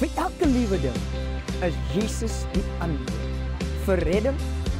Vir elke liewe ding is Jesus die antwoord. Vir redding,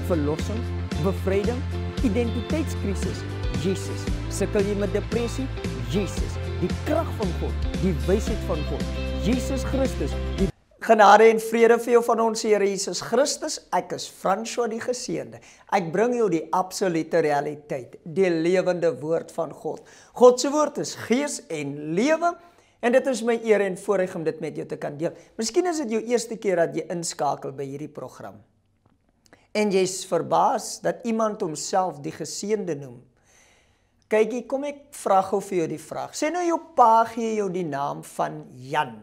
verlossing, bevryding, identiteitskrisis, Jesus. Sukkel jy met depressie? Jesus, die krag van God, die wysheid van God. Jesus Christus, die genade en vrede vir jou van ons Here Jesus Christus. Ek is Franswa die geseënde. Ek bring jou die absolute realiteit, die lewende woord van God. God se woord is gees en lewe. En dit is my eer en voorreg om dit met jou te kan deel. Miskien is dit jou eerste keer dat jy inskakel by hierdie program. En jy's verbaas dat iemand homself die geseënde noem. Kykie, kom ek vra gou vir jou die vraag. Sê nou jou pa gee jou die naam van Jan.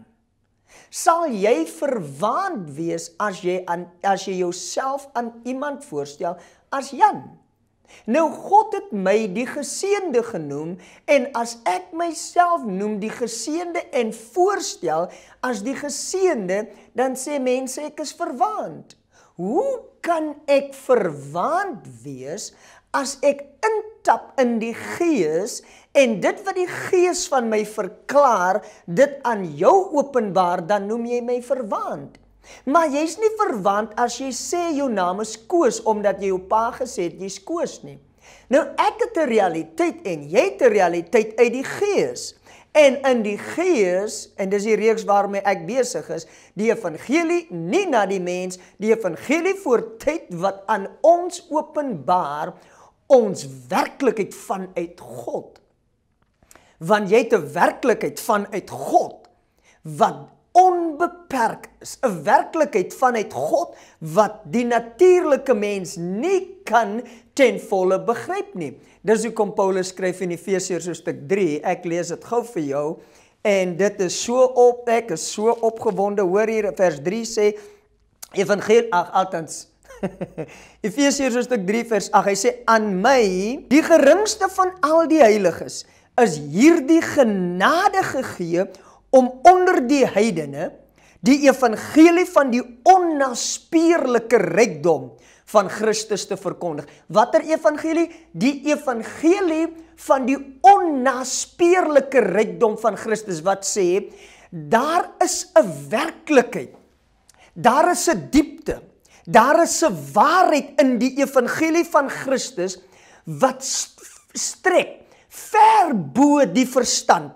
Sal jy verwaand wees as jy aan as jy jouself aan iemand voorstel as Jan? Nou God het my die geseënde genoem en as ek myself noem die geseënde en voorstel as die geseënde, dan sê mense ek is verwaand. Hoe kan ek verwaand wees as ek intap in die gees en dit wat die gees van my verklaar, dit aan jou openbaar, dan noem jy my verwaand? Maar jy's nie verwant as jy sê jou naam is Koos omdat jy jou pa gesê het jy's Koos nie. Nou ek het 'n realiteit en jy het 'n realiteit uit die gees. En in die gees, en dis die reeks waarmee ek besig is, die evangelie nie na die mens, die evangelie voor tyd wat aan ons openbaar ons werklikheid vanuit God. Want jy het 'n werklikheid vanuit God wat onbeperk is 'n werklikheid vanuit God wat die natuurlike mens nie kan ten volle begryp nie. Dis hoekom Paulus skryf in Efesiërs hoofstuk 3, ek lees dit gou vir jou en dit is so op ek is so opgewonde hoor hier vers 3 sê evangelie ag altens Efesiërs hoofstuk 3 vers 8 hy sê aan my die geringste van al die heiliges is hierdie genade gegee om onder die heidene die evangelie van die onnaspeurlike rykdom van Christus te verkondig. Watter evangelie? Die evangelie van die onnaspeurlike rykdom van Christus wat sê daar is 'n werklikheid. Daar is 'n diepte. Daar is 'n waarheid in die evangelie van Christus wat strek ver bo die verstand.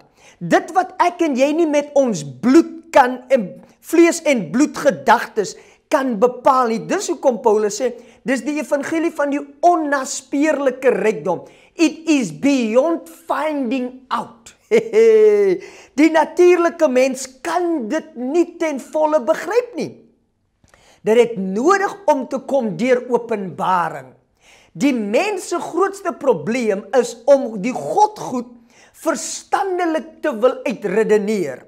Dit wat ek en jy nie met ons bloed kan en vlees en bloed gedagtes kan bepaal nie. Dis hoekom Paulus sê, dis die evangelie van die onnaspeurlike rykdom. It is beyond finding out. die natuurlike mens kan dit nie ten volle begryp nie. Dit het nodig om te kom deur openbaring. Die mens se grootste probleem is om die God goed verstandelik te wil uitredeneer.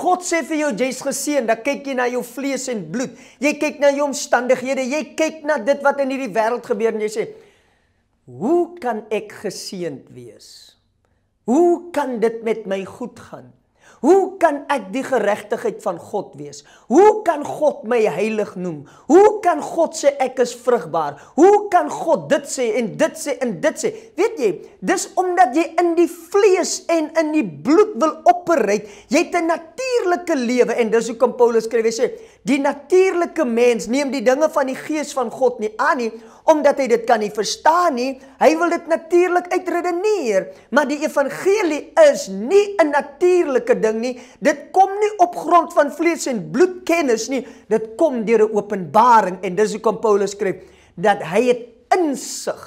God sê vir jou jy's geseën, dan kyk jy na jou vlees en bloed. Jy kyk na jou omstandighede, jy kyk na dit wat in hierdie wêreld gebeur en jy sê: "Hoe kan ek geseënd wees? Hoe kan dit met my goed gaan? Hoe kan ek die geregtigheid van God wees? Hoe kan God my heilig noem? Hoe kan God sê ek is vrugbaar? Hoe kan God dit sê en dit sê en dit sê? Weet jy, dis omdat jy in die vlees en in die bloed wil operate. Jy het 'n natuurlike lewe en dis hoekom Paulus skryf hy sê, die natuurlike mens neem die dinge van die gees van God nie aan nie omdat hy dit kan nie verstaan nie. Hy wil dit natuurlik uitredeneer, maar die evangelie is nie 'n natuurlike ding nie. Dit kom nie op grond van vlees en bloed kennis nie. Dit kom deur 'n openbaring openbaring en dis hoekom Paulus skryf dat hy het insig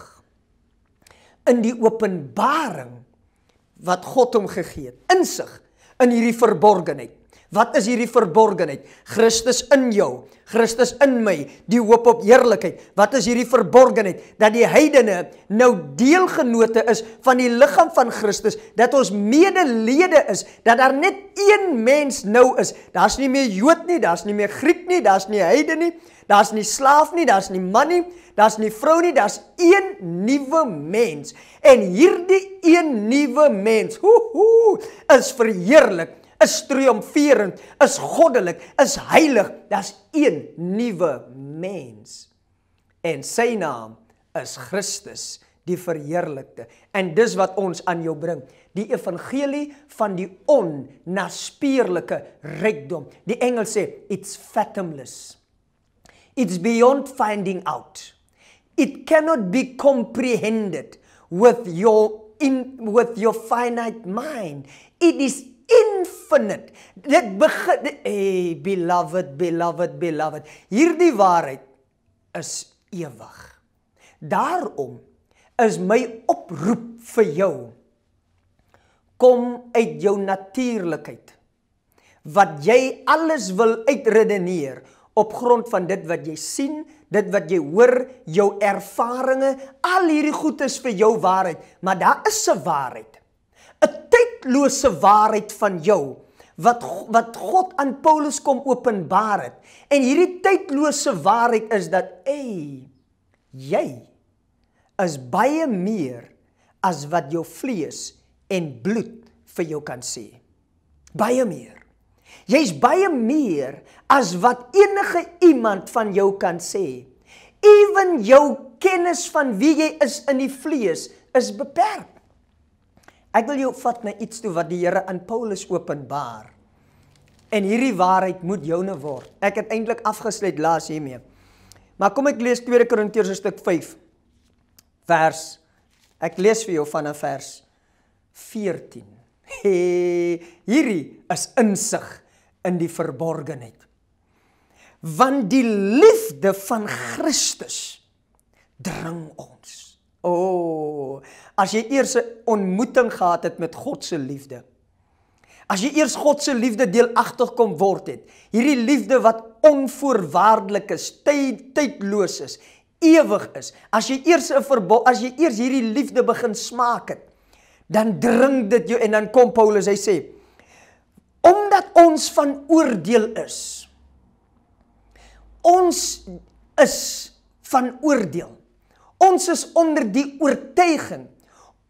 in die openbaring wat God hom gegee het insig in hierdie verborgenheid Wat is hierdie verborgenheid? Christus in jou, Christus in my, die hoop op heerlikheid. Wat is hierdie verborgenheid dat die heidene nou deelgenote is van die liggaam van Christus, dat ons medelede is, dat daar net een mens nou is. Daar's nie meer Jood nie, daar's nie meer Griek nie, daar's nie heidene nie, daar's nie slaaf nie, daar's nie man nie, daar's nie vrou nie, daar's een nuwe mens. En hierdie een nuwe mens, hoe hoe, is verheerlik is triomferend, is goddelik, is heilig. Daar's een nuwe mens. En sy naam is Christus, die verheerlikte. En dis wat ons aan jou bring, die evangelie van die onnaspeurlike rykdom. Die engel sê, it's fathomless. It's beyond finding out. It cannot be comprehended with your in with your finite mind. It is infinite. Dit begin hey beloved, beloved, beloved. Hierdie waarheid is ewig. Daarom is my oproep vir jou. Kom uit jou natuurlikheid. Wat jy alles wil uitredeneer op grond van dit wat jy sien, dit wat jy hoor, jou ervarings, al hierdie goed is vir jou waarheid, maar daar is 'n waarheid godlose waarheid van jou wat wat God aan Paulus kom openbaar het. En hierdie tydlose waarheid is dat ey, jy is baie meer as wat jou vlees en bloed vir jou kan sê. Baie meer. Jy's baie meer as wat enige iemand van jou kan sê. Ewen jou kennis van wie jy is in die vlees is beperk. Ek wil jou vat na iets toe wat die Here aan Paulus openbaar. En hierdie waarheid moet joune word. Ek het eintlik afgesluit laas hiermee. Maar kom ek lees 2 Korintiërs hoofstuk 5 vers. Ek lees vir jou van 'n vers 14. He, hierdie is insig in die verborgenheid. Want die liefde van Christus dring ons. O, oh, as jy eers 'n ontmoeting gehad het met God se liefde. As jy eers God se liefde deelagtig kom word het, hierdie liefde wat onvoorwaardelik is, tyd, tydloos is, ewig is. As jy eers 'n as jy eers hierdie liefde begin smaak het, dan dring dit jou en dan kom Paulus hy sê: Omdat ons van oordeel is. Ons is van oordeel. Ons is onder die oortuiging.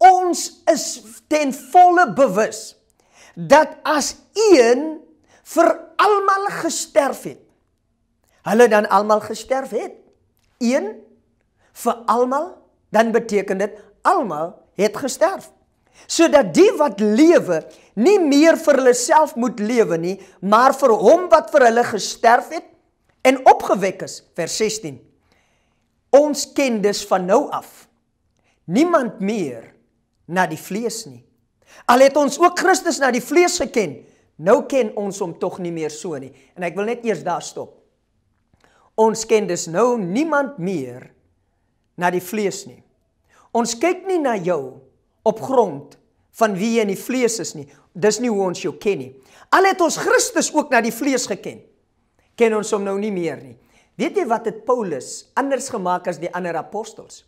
Ons is ten volle bewus dat as een vir almal gesterf het, hulle dan almal gesterf het. Een vir almal, dan beteken dit almal het gesterf. Sodat die wat lewe nie meer vir hulle self moet lewe nie, maar vir hom wat vir hulle gesterf het en opgewek is, vers 16. Ons ken dus van nou af niemand meer na die vlees nie. Al het ons ook Christus na die vlees geken, nou ken ons hom tog nie meer so nie. En ek wil net eers daar stop. Ons ken dus nou niemand meer na die vlees nie. Ons kyk nie na jou op grond van wie jy in die vlees is nie. Dis nie hoe ons jou ken nie. Al het ons Christus ook na die vlees geken, ken ons hom nou nie meer nie. Weet jy wat het Paulus anders gemaak as die ander apostels?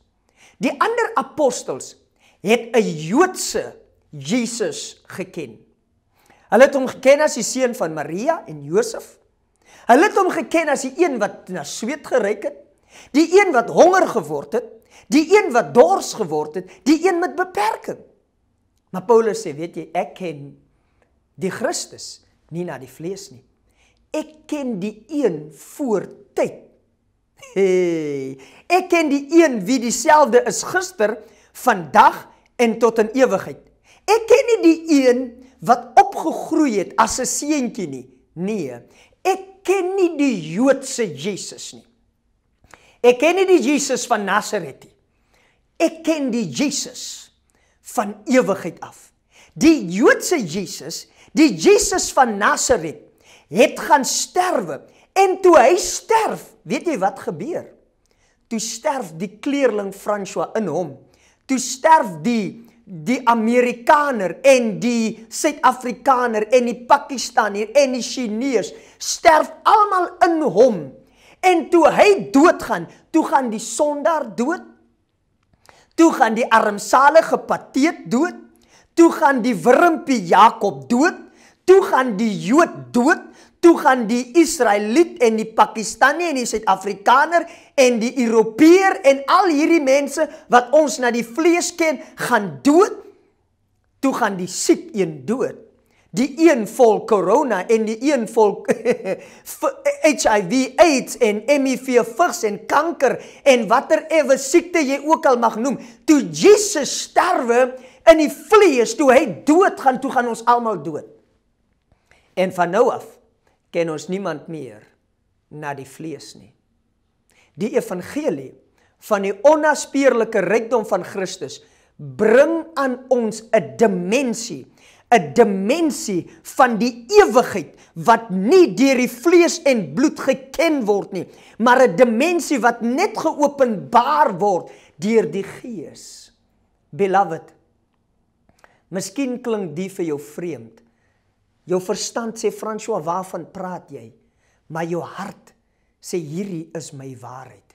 Die ander apostels het 'n Joodse Jesus geken. Hulle het hom geken as die seun van Maria en Josef. Hulle het hom geken as die een wat na sweet geryk het, die een wat honger geword het, die een wat dors geword het, die een met beperking. Maar Paulus sê, weet jy, ek ken die Christus nie na die vlees nie ek ken die een voor tyd. Hey, ek ken die een wie dieselfde is gister, vandag en tot in ewigheid. Ek ken nie die een wat opgegroei het as 'n seentjie nie. Nee, ek ken nie die Joodse Jesus nie. Ek ken nie die Jesus van Nasaret nie. Ek ken die Jesus van ewigheid af. Die Joodse Jesus, die Jesus van Nasaret het gaan sterwe en toe hy sterf, weet jy wat gebeur? Toe sterf die kleerling François in hom. Toe sterf die die Amerikaner en die Suid-Afrikaner en die Pakistaner en die Chinese sterf almal in hom. En toe hy doodgaan, toe gaan die sondaar dood. Toe gaan die armsalige patet dood. Toe gaan die wurmpie Jakob dood toe gaan die Jood dood, toe gaan die Israeliet en die Pakistanie en die Suid-Afrikaner en die Europeër en al hierdie mense wat ons na die vlees ken, gaan dood. Toe gaan die siek een dood. Die een vol corona en die een vol HIV AIDS en HIV vigs en kanker en watter ewe siekte jy ook al mag noem, toe Jesus sterwe in die vlees, toe hy dood gaan, toe gaan ons almal dood. En van nou af ken ons niemand meer na die vlees nie. Die evangelie van die onnaspeurlike rykdom van Christus bring aan ons 'n dimensie, 'n dimensie van die ewigheid wat nie deur die vlees en bloed geken word nie, maar 'n dimensie wat net geopenbaar word deur die Gees. Beloved. Miskien klink dit vir jou vreemd, Jou verstand sê François, waarvan praat jy? Maar jou hart sê hierdie is my waarheid.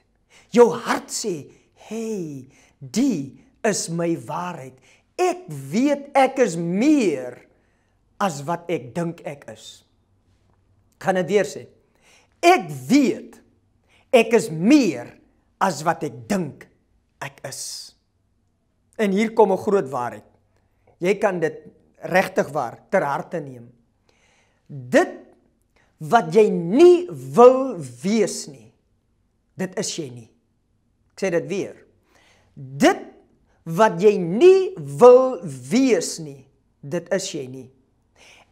Jou hart sê, "Hey, die is my waarheid. Ek weet ek is meer as wat ek dink ek is." Kan dit weer sê? Ek weet ek is meer as wat ek dink ek is. En hier kom 'n groot waarheid. Jy kan dit regtig waar ter harte neem dit wat jy nie wil wees nie dit is jy nie ek sê dit weer dit wat jy nie wil wees nie dit is jy nie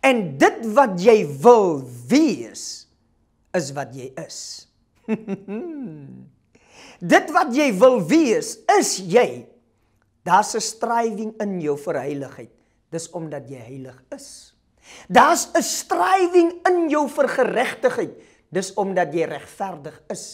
en dit wat jy wil wees is wat jy is dit wat jy wil wees is jy daar's 'n strywing in jou vir heiligheid dis omdat jy heilig is Daar's 'n strywing in jou vir geregtigheid. Dis omdat jy regverdig is.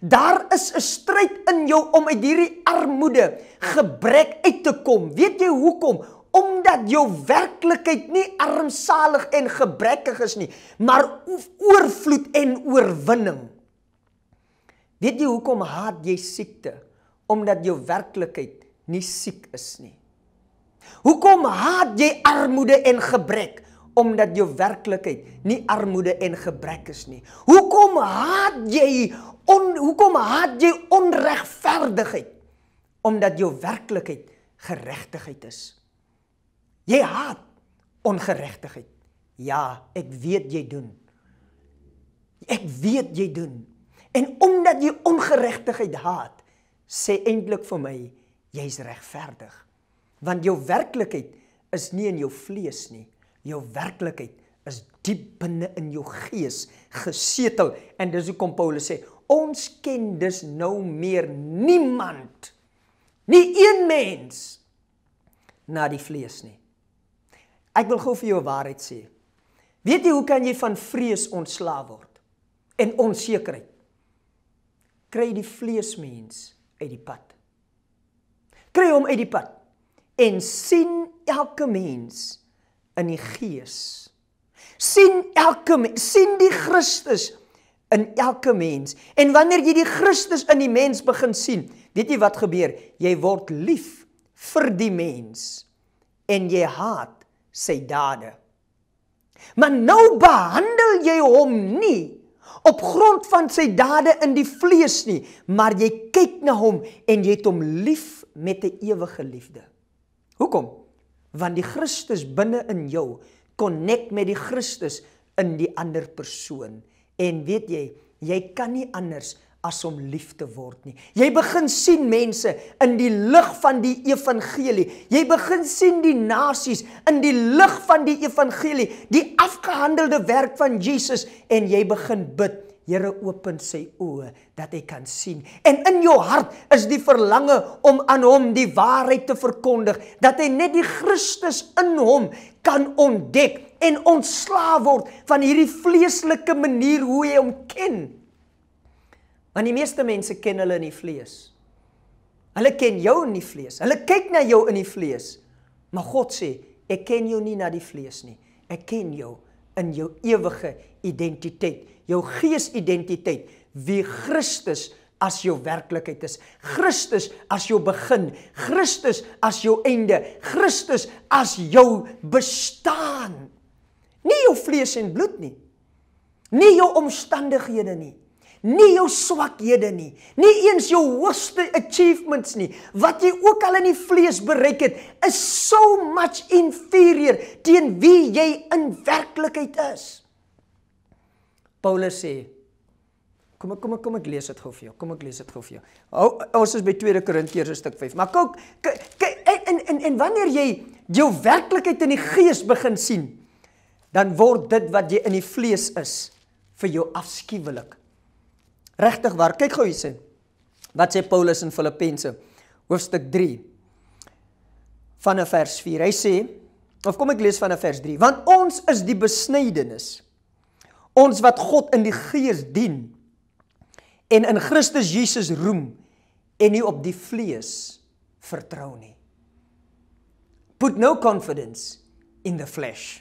Daar is 'n stryd in jou om uit hierdie armoede, gebrek uit te kom. Weet jy hoekom? Omdat jou werklikheid nie armsalig en gebrekkig is nie, maar oorvloed en oorwinning. Weet jy hoekom haat jy siekte? Omdat jou werklikheid nie siek is nie. Hoekom haat jy armoede en gebrek? omdat jou werklikheid nie armoede en gebrek is nie. Hoekom haat jy on, hoekom haat jy onregverdigheid? Omdat jou werklikheid geregtigheid is. Jy haat ongeregtigheid. Ja, ek weet jy doen. Ek weet jy doen. En omdat jy ongeregtigheid haat, sê eintlik vir my jy's regverdig. Want jou werklikheid is nie in jou vlees nie jou werklikheid is diep binne in jou gees gesetel en dis hoekom Paulus sê ons ken dus nou meer niemand nie een mens na die vlees nie ek wil gou vir jou waarheid sê weet jy hoe kan jy van vrees ontslaaw word en onsekerheid kry die vlees mens uit die pad kry hom uit die pad en sien elke mens in die gees. sien elke sien die Christus in elke mens. En wanneer jy die Christus in die mens begin sien, weet jy wat gebeur? Jy word lief vir die mens en jy haat sy dade. Maar nou behandel jy hom nie op grond van sy dade in die vlees nie, maar jy kyk na hom en jy het hom lief met 'n ewige liefde. Hoekom? want die Christus binne in jou connect met die Christus in die ander persoon en weet jy jy kan nie anders as om lief te word nie. Jy begin sien mense in die lig van die evangelie. Jy begin sien die nasies in die lig van die evangelie, die afgehandelde werk van Jesus en jy begin bid. Here open sy oë dat hy kan sien. En in jou hart is die verlange om aan hom die waarheid te verkondig, dat hy net die Christus in hom kan ontdek en ontslaaw word van hierdie vleeslike manier hoe hy hom ken. Want die meeste mense ken hulle in die vlees. Hulle ken jou in die vlees. Hulle kyk na jou in die vlees. Maar God sê, ek ken jou nie na die vlees nie. Ek ken jou in jou ewige identiteit jou geesidentiteit wie Christus as jou werklikheid is. Christus as jou begin, Christus as jou einde, Christus as jou bestaan. Nie jou vlees en bloed nie. Nie jou omstandighede nie. Nie jou swakhede nie. Nie eens jou hoogste achievements nie. Wat jy ook al in die vlees bereik het, is so much inferior teen wie jy in werklikheid is. Paulus sê Kom kom kom ek lees dit gou vir jou. Kom ek lees dit gou vir jou. O, ons is by 2 Korintiërs hoofstuk 5. Maar kyk kyk en en en en wanneer jy jou werklikheid in die gees begin sien, dan word dit wat jy in die vlees is vir jou afskuwelik. Regtig waar. Kyk gou hierse. Wat sê Paulus in Filippense hoofstuk 3 van vers 4. Hy sê of kom ek lees van vers 3? Want ons is die besnydenis ons wat God in die gees dien en in Christus Jesus roem en nie op die vlees vertrou nie. Put no confidence in the flesh.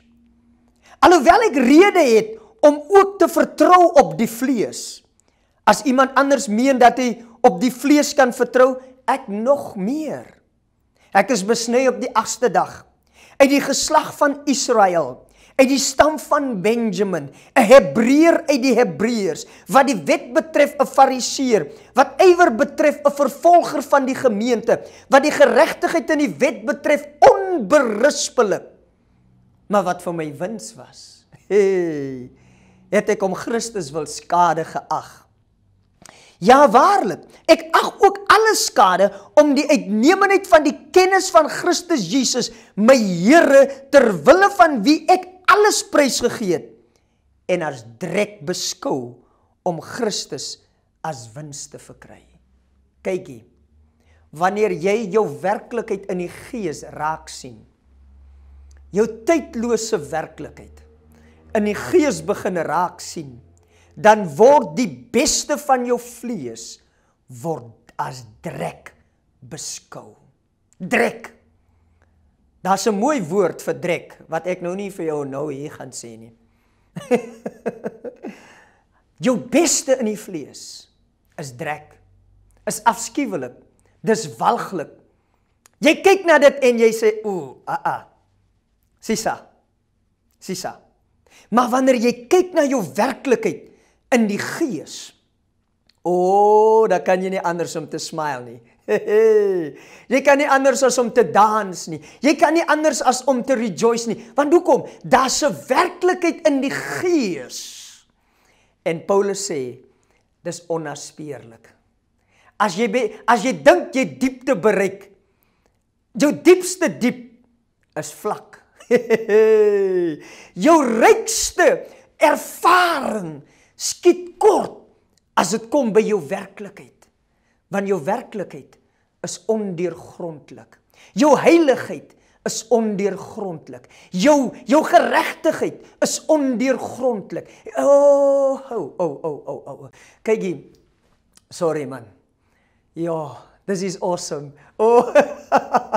Alhoewel ek rede het om ook te vertrou op die vlees. As iemand anders meen dat hy op die vlees kan vertrou, ek nog meer. Ek is besny op die 8ste dag uit die geslag van Israel uit die stam van Benjamin, 'n Hebreër uit die Hebreërs, wat die wet betref 'n Fariseer, wat ywer betref 'n vervolger van die gemeente, wat die geregtigheid in die wet betref onberispelik. Maar wat vir my wins was, hey, het ek om Christus wil skade geag. Ja waarlik, ek ag ook alle skade om die uitnemendheid van die kennis van Christus Jesus, my Here, ter wille van wie ek alles prysgegee het en as drek beskou om Christus as wins te verkry. Kykie. Wanneer jy jou werklikheid in die gees raak sien. Jou tydlose werklikheid in die gees begin raak sien, dan word die beste van jou vlees word as drek beskou. Drek. Daar's 'n mooi woord vir drek wat ek nou nie vir jou nou hier gaan sê nie. jou beste in die vlees is drek. Is afskuwelik. Dis walglik. Jy kyk na dit en jy sê ooh, a ah, a. Ah. Sisa. Sisa. Maar wanneer jy kyk na jou werklikheid in die gees, ooh, dan kan jy nie anders om te smile nie jy kan nie anders as om te dans nie. Jy kan nie anders as om te rejoice nie. Want hoekom? Daar's 'n werklikheid in die gees. En Paulus sê dis onnaspeurlik. As jy be, as jy dink jy diepte bereik, jou diepste diep is vlak. jou rykste ervaring skiet kort as dit kom by jou werklikheid. Want jou werklikheid is ondeurgrondelik. Jou heiligheid is ondeurgrondelik. Jou jou geregtigheid is ondeurgrondelik. Oh, oh, oh, oh, oh. oh. Kykie. Sorry man. Ja, this is awesome. Oh.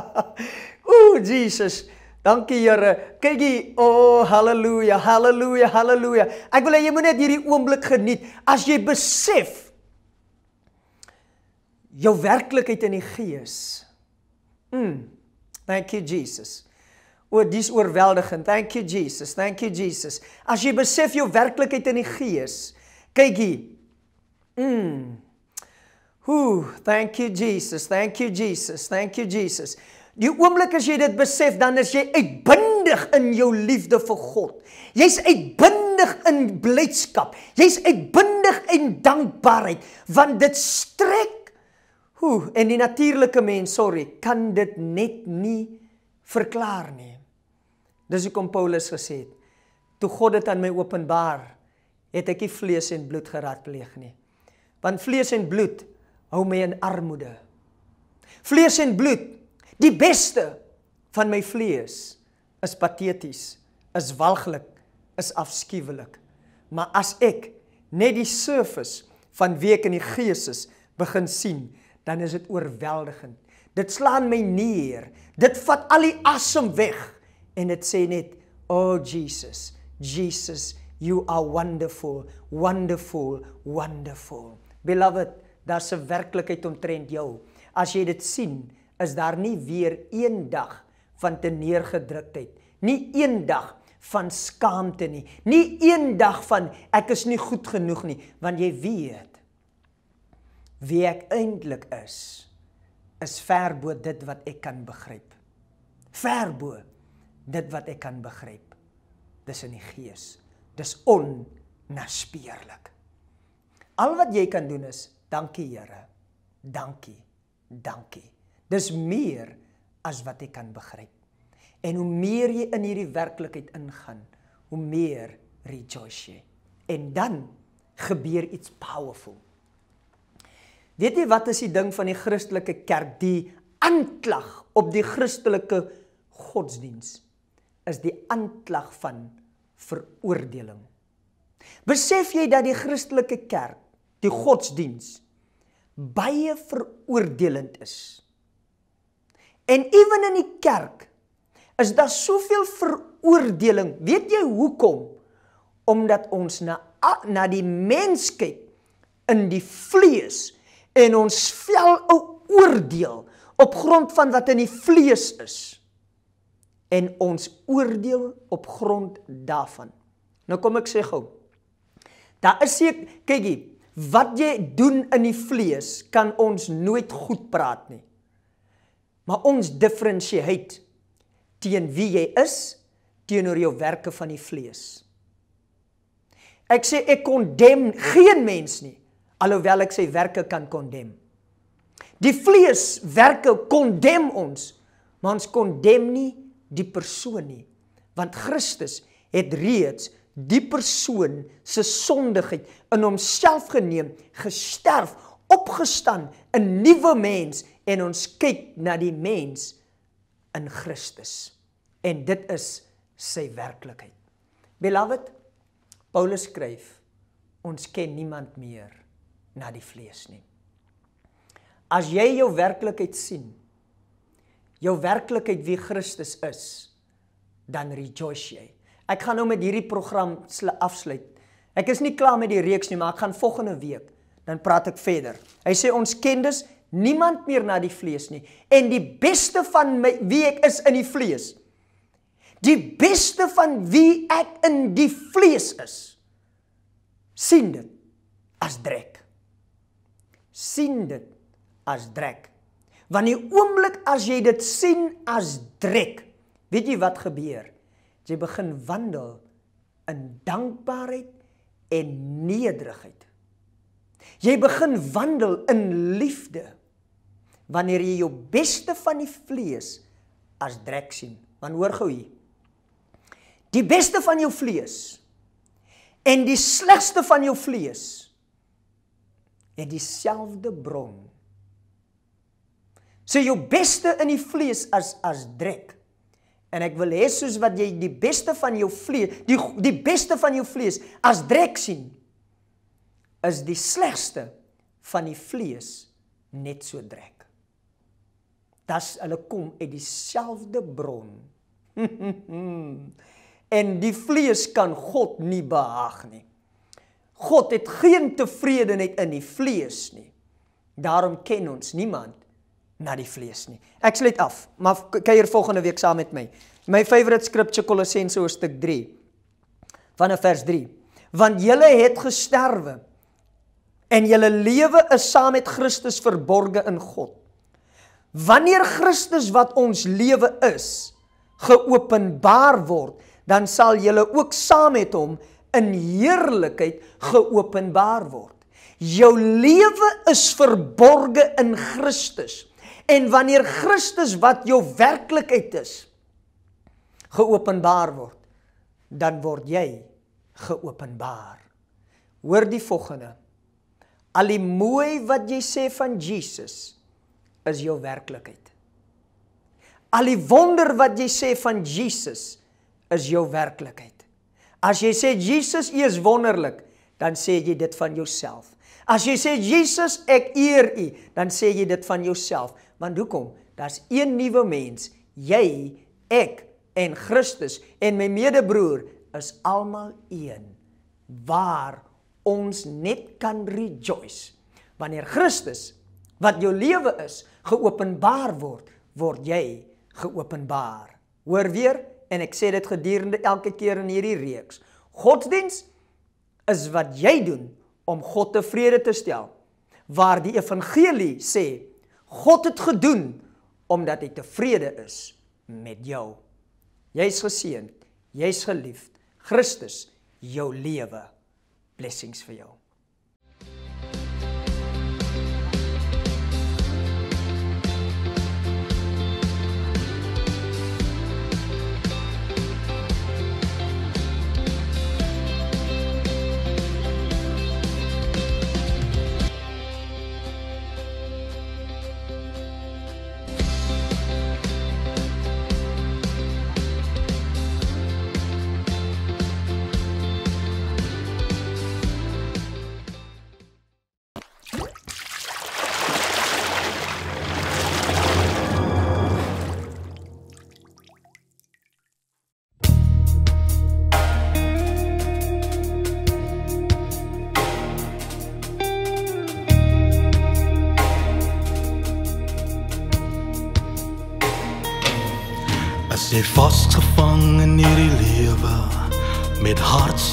Ooh, Jesus. Dankie Here. Kykie, o, oh, halleluja, halleluja, halleluja. Ek wil hê jy moet net hierdie oomblik geniet as jy besef jou werklikheid in die gees. Mm. Thank you Jesus. O, dis oorweldigend. Thank you Jesus. Thank you Jesus. As jy besef jou werklikheid in die gees, kyk hier. Mm. Hoo, thank you Jesus. Thank you Jesus. Thank you Jesus. Die oomblik as jy dit besef, dan is jy uitbundig in jou liefde vir God. Jy's uitbundig in blydskap. Jy's uitbundig in dankbaarheid, want dit strek Hoe en die natuurlike mens, sorry, kan dit net nie verklaar nie. Dis hoekom Paulus gesê het: "Toe God dit aan my openbaar, het ek nie vlees en bloed geraadpleeg nie." Want vlees en bloed hou my in armoede. Vlees en bloed, die beste van my vlees is pateties, is walglik, is afskuwelik. Maar as ek net die surface van wie ek in die gees is begin sien, dan is dit oorweldigend. Dit slaan my neer. Dit vat al die asem weg en dit sê net, "O oh Jesus, Jesus, you are wonderful, wonderful, wonderful." Beloved, daar's 'n werklikheid omtrent jou. As jy dit sien, is daar nie weer een dag van te neergedruktheid. Nie een dag van skaamte nie. Nie een dag van ek is nie goed genoeg nie, want jy weet wie ek eintlik is is ver bo dit wat ek kan begryp. Ver bo dit wat ek kan begryp. Dis in die gees. Dis onnaspeurlik. Al wat jy kan doen is dankie Here. Dankie. Dankie. Dis meer as wat jy kan begryp. En hoe meer jy in hierdie werklikheid ingaan, hoe meer rejoice jy. En dan gebeur iets powerful. Weet jy wat is die ding van die Christelike kerk? Die aanklag op die Christelike godsdiens is die aanklag van veroordeling. Besef jy dat die Christelike kerk, die godsdiens baie veroordelend is? En ewen in die kerk is daar soveel veroordeling. Weet jy hoekom? Omdat ons na na die mens kyk in die vlees en ons vel 'n oordeel op grond van wat in die vlees is en ons oordeel op grond daarvan. Nou kom ek sê gou. Daar is ek kykie, wat jy doen in die vlees kan ons nooit goed praat nie. Maar ons diferensieer teen wie jy is teenoor jou werke van die vlees. Ek sê ek condemn geen mens nie alhoewel ek sy werke kan kondem. Die vlees werke kondem ons, maar ons kondem nie die persoon nie, want Christus het reeds die persoon se sondigheid in homself geneem, gesterf, opgestaan, 'n nuwe mens en ons kyk na die mens in Christus. En dit is sy werklikheid. Beloved, Paulus skryf, ons ken niemand meer na die vlees nie. As jy jou werklikheid sien, jou werklikheid wie Christus is, dan rejoice jy. Ek gaan nou met hierdie program afsluit. Ek is nie klaar met die reeks nie, maar ek gaan volgende week dan praat ek verder. Hy sê ons kendes niemand meer na die vlees nie en die beste van my wie ek is in die vlees. Die beste van wie ek in die vlees is. sien dit as drek sien dit as drek. Want die oomblik as jy dit sien as drek, weet jy wat gebeur? Jy begin wandel in dankbaarheid en nederigheid. Jy begin wandel in liefde wanneer jy jou beste van die vlees as drek sien. Want hoor gou hier. Die beste van jou vlees en die slegste van jou vlees het dieselfde bron. So jou beste in die vlees as as drek. En ek wil hê soos wat jy die beste van jou vlees, die die beste van jou vlees as drek sien, is die slegste van die vlees net so drek. Das hulle kom uit dieselfde bron. en die vlees kan God nie behaag nie. God het geen tevredenheid in die vlees nie. Daarom ken ons niemand na die vlees nie. Ek sluit af, maar kuier volgende week saam met my. My favourite skripsie Kolossense hoofstuk 3 vanaf vers 3. Want julle het gesterwe en julle lewe is saam met Christus verborge in God. Wanneer Christus wat ons lewe is geopenbaar word, dan sal julle ook saam met hom in heerlikheid geopenbaar word. Jou lewe is verborge in Christus. En wanneer Christus wat jou werklikheid is geopenbaar word, dan word jy geopenbaar. Hoor die volgende. Al die mooi wat jy sê van Jesus is jou werklikheid. Al die wonder wat jy sê van Jesus is jou werklikheid. As jy sê Jesus, U is wonderlik, dan sê jy dit van jouself. As jy sê Jesus, ek eer U, dan sê jy dit van jouself. Want hoekom? Daar's een nuwe mens, jy, ek en Christus en my medebroer is almal een waar ons net kan rejoice wanneer Christus wat jou lewe is geopenbaar word word jy geopenbaar hoor weer en ek sê dit gedurende elke keer in hierdie reeks. Godsdiens is wat jy doen om God tevrede te stel. Waar die evangelie sê God het gedoen omdat hy tevrede is met jou. Jy's geseën, jy's geliefd. Christus jou lewe. Blessings vir jou.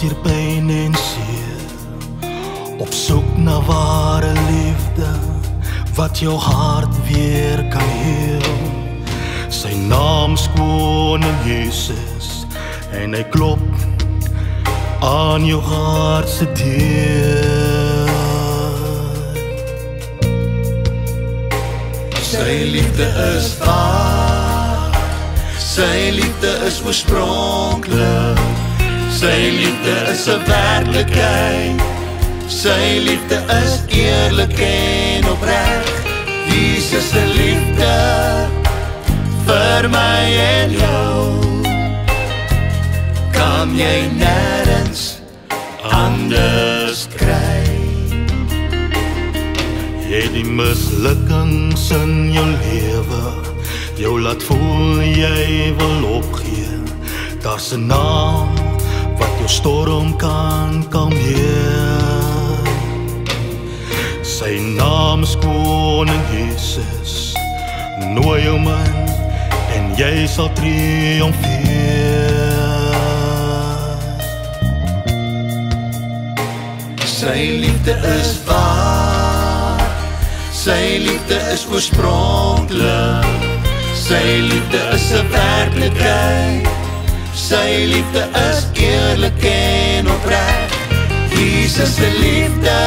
hier pyn en seer op soek na ware liefde wat jou hart weer kan heel sy naam skoon en Jesus en hy klop aan jou hart se deur sy liefde is waar sy liefde is oorspronklik Sy liefde is 'n werklikheid. Sy liefde is eerlik en opreg. Jesus se liefde vir my en jou. Kom jy nêrens anders kry. Jy die mislukkings in jou lewe. Jou laat voel jy wil opgee. Daar's 'n naam wat jou storm kan kalmeer. Sy naam skoon en Jesus, nooi hom in en jy sal triomfeer. Sy liefde is waar. Sy liefde is oorspronklik. Sy liefde is 'n werklikheid sy liefde is eerlik en opreg. Jesus se liefde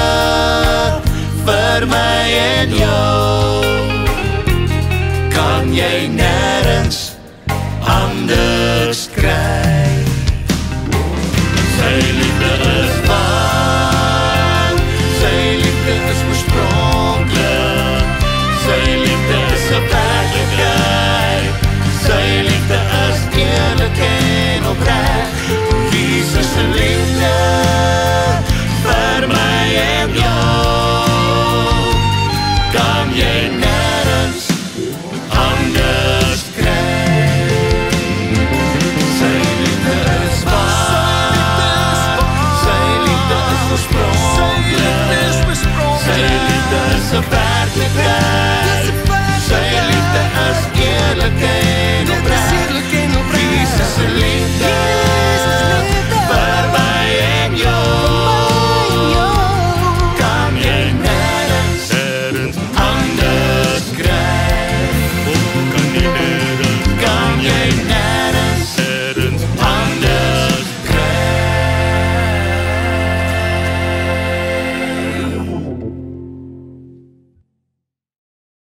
vir my en jou. Kan jy nêrens